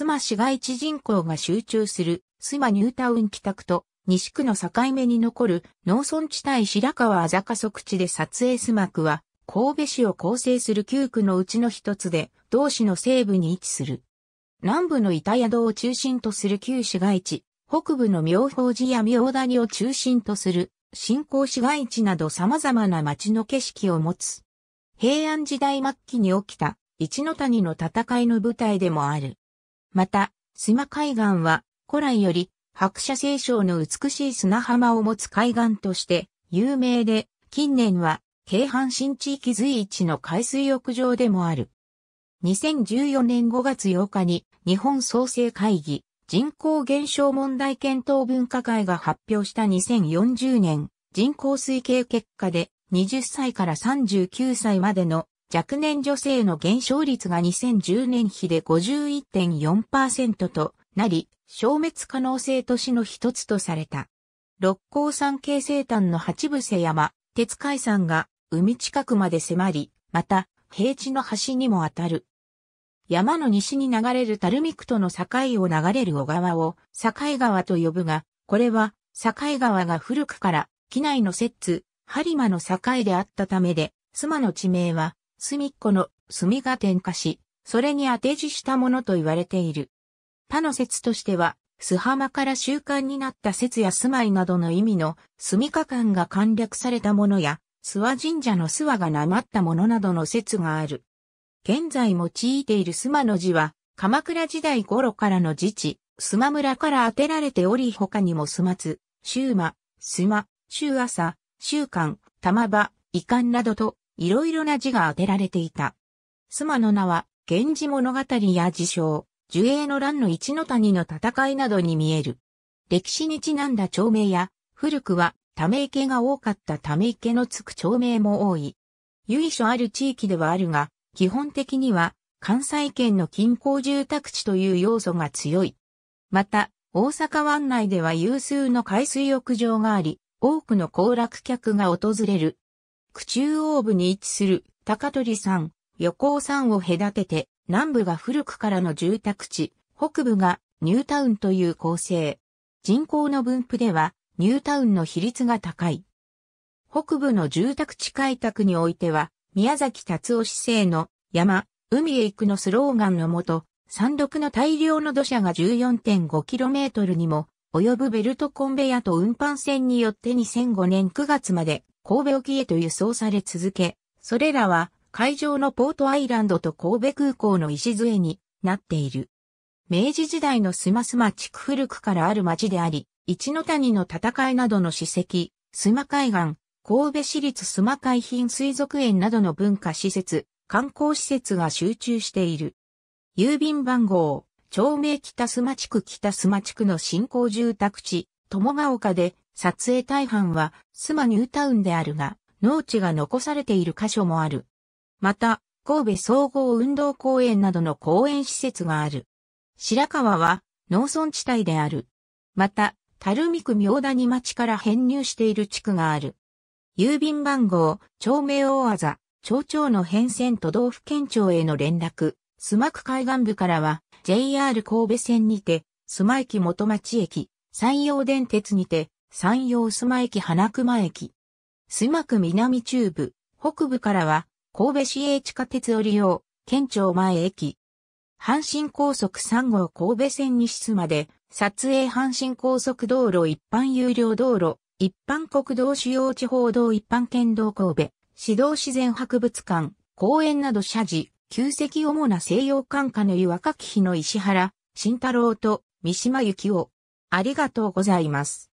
須磨市街地人口が集中する須磨ニュータウン北区と西区の境目に残る農村地帯白川あざか測地で撮影須磨区は神戸市を構成する9区のうちの一つで同市の西部に位置する。南部の板宿を中心とする旧市街地、北部の妙法寺や妙谷を中心とする新興市街地など様々な町の景色を持つ。平安時代末期に起きた一の谷の戦いの舞台でもある。また、須磨海岸は古来より白砂青章の美しい砂浜を持つ海岸として有名で、近年は京阪新地域随一の海水浴場でもある。2014年5月8日に日本創生会議人口減少問題検討分科会が発表した2040年人口推計結果で20歳から39歳までの若年女性の減少率が2010年比で51.4%となり、消滅可能性都市の一つとされた。六甲山形成端の八伏山、鉄海山が海近くまで迫り、また平地の端にも当たる。山の西に流れる垂水区との境を流れる小川を境川と呼ぶが、これは境川が古くから機内の摂津、播磨の境であったためで、妻の地名は隅っこの隅が点火し、それに当て字したものと言われている。他の説としては、須浜から習慣になった説や住まいなどの意味の住か間が簡略されたものや、諏訪神社の諏訪がなまったものなどの説がある。現在用いている須磨の字は、鎌倉時代頃からの自治、須磨村から当てられており他にも須松、週間、須磨、週朝、週間、玉場、遺憾などといろいろな字が当てられていた。妻の名は、源氏物語や自称、樹影の乱の一の谷の戦いなどに見える。歴史にちなんだ町名や、古くは、ため池が多かったため池のつく町名も多い。由緒ある地域ではあるが、基本的には、関西圏の近郊住宅地という要素が強い。また、大阪湾内では有数の海水浴場があり、多くの行楽客が訪れる中央部に位置する高取山、横尾山を隔てて、南部が古くからの住宅地、北部がニュータウンという構成。人口の分布では、ニュータウンの比率が高い。北部の住宅地開拓においては、宮崎達夫市政の山、海へ行くのスローガンのもと、山麓の大量の土砂が 14.5km にも及ぶベルトコンベヤと運搬船によって2005年9月まで神戸沖へと輸送され続け、それらは海上のポートアイランドと神戸空港の礎になっている。明治時代のスマスマ地区古くからある町であり、一の谷の戦いなどの史跡、スマ海岸、神戸市立スマ海浜水族園などの文化施設、観光施設が集中している。郵便番号、町名北スマ地区北スマ地区の新興住宅地、友ヶ丘で撮影大半はスマニュータウンであるが、農地が残されている箇所もある。また、神戸総合運動公園などの公園施設がある。白川は農村地帯である。また、樽見区明谷町から編入している地区がある。郵便番号、町名大あ町長の変遷都道府県庁への連絡、須磨区海岸部からは、JR 神戸線にて、須磨駅元町駅、山陽電鉄にて、山陽須磨駅花熊駅。須磨区南中部、北部からは、神戸市営地下鉄を利用、県庁前駅。阪神高速3号神戸線西須磨で、撮影阪神高速道路一般有料道路、一般国道主要地方道一般県道神戸、市道自然博物館、公園など社寺、旧跡主な西洋館下の湯若き日の石原、慎太郎と三島幸紀夫。ありがとうございます。